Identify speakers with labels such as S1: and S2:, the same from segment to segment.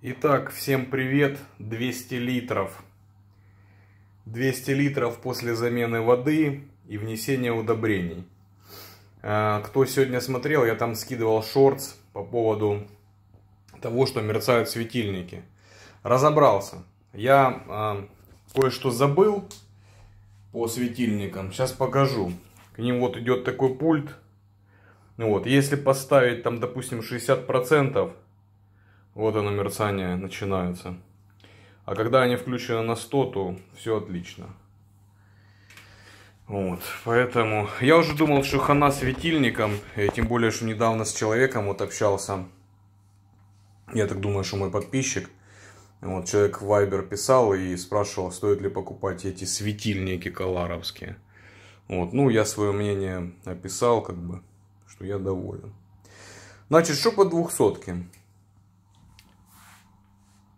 S1: Итак, всем привет! 200 литров. 200 литров после замены воды и внесения удобрений. А, кто сегодня смотрел, я там скидывал шортс по поводу того, что мерцают светильники. Разобрался. Я а, кое-что забыл по светильникам. Сейчас покажу. К ним вот идет такой пульт. Вот, если поставить там, допустим, 60%, процентов. Вот оно мерцание начинается. А когда они включены на 100, то все отлично. Вот, поэтому я уже думал, что хана светильником, и тем более, что недавно с человеком вот общался. Я так думаю, что мой подписчик. Вот человек в Viber писал и спрашивал, стоит ли покупать эти светильники Каларовские. Вот, ну, я свое мнение описал, как бы, что я доволен. Значит, что по двухсотке?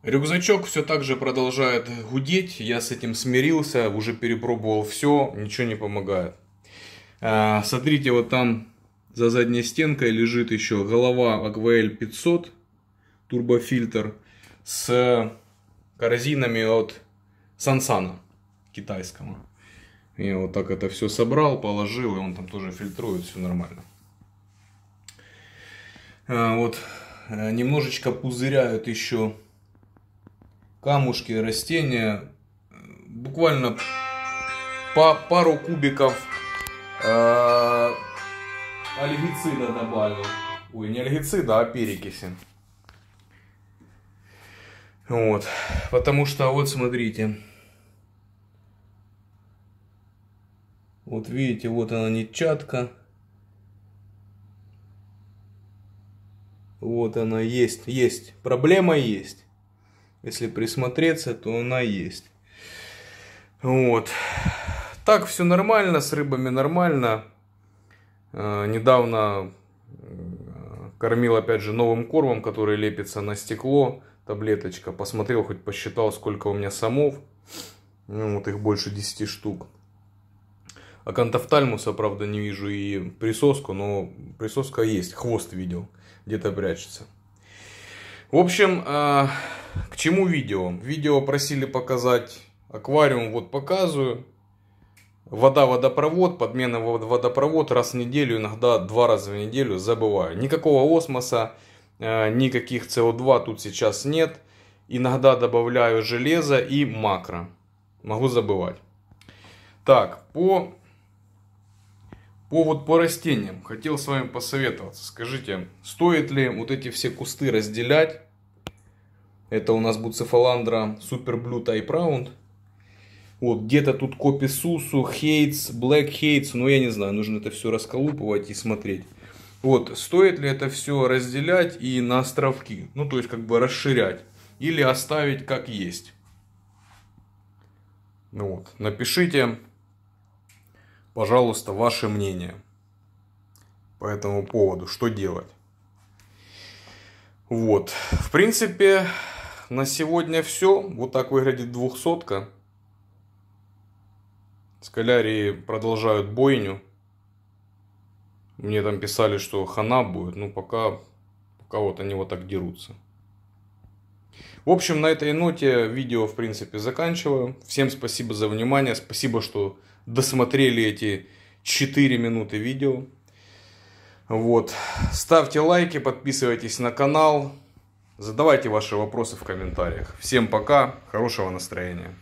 S1: Рюкзачок все так же продолжает гудеть, я с этим смирился, уже перепробовал все, ничего не помогает. А, смотрите, вот там за задней стенкой лежит еще голова Акваэль 500 турбофильтр с корзинами от Сансана китайского. Я вот так это все собрал, положил, и он там тоже фильтрует, все нормально. А, вот э, немножечко пузыряют еще камушки, растения. Буквально по пару кубиков э, альгицида добавил. Ой, не альгицида, а перекиси. Вот. Потому что, вот смотрите. Вот видите, вот она нитчатка. Вот она есть, есть. Проблема есть. Если присмотреться, то она есть. Вот. Так, все нормально, с рыбами нормально. Э, недавно э, кормил, опять же, новым кормом, который лепится на стекло, таблеточка. Посмотрел, хоть посчитал, сколько у меня самов. Ну, вот их больше 10 штук. А Акантофтальмуса, правда, не вижу и присоску, но присоска есть, хвост видел, где-то прячется. В общем, э, к чему видео? Видео просили показать аквариум, вот показываю. Вода, водопровод, подмена водопровод раз в неделю, иногда два раза в неделю, забываю. Никакого осмоса, э, никаких СО2 тут сейчас нет. Иногда добавляю железо и макро. Могу забывать. Так, по Повод по растениям. Хотел с вами посоветоваться. Скажите, стоит ли вот эти все кусты разделять? Это у нас буцефаландра, суперблю, тайпраунд. Вот, где-то тут копи сусу, хейтс, блэк хейтс, ну я не знаю, нужно это все расколупывать и смотреть. Вот, стоит ли это все разделять и на островки, ну то есть как бы расширять, или оставить как есть. Ну вот, напишите, пожалуйста, ваше мнение по этому поводу, что делать. Вот, в принципе, на сегодня все. Вот так выглядит двухсотка. Скалярии продолжают бойню. Мне там писали, что хана будет, но ну, пока, пока вот они вот так дерутся. В общем, на этой ноте видео, в принципе, заканчиваю. Всем спасибо за внимание, спасибо, что досмотрели эти 4 минуты видео. Вот. Ставьте лайки, подписывайтесь на канал, задавайте ваши вопросы в комментариях. Всем пока, хорошего настроения.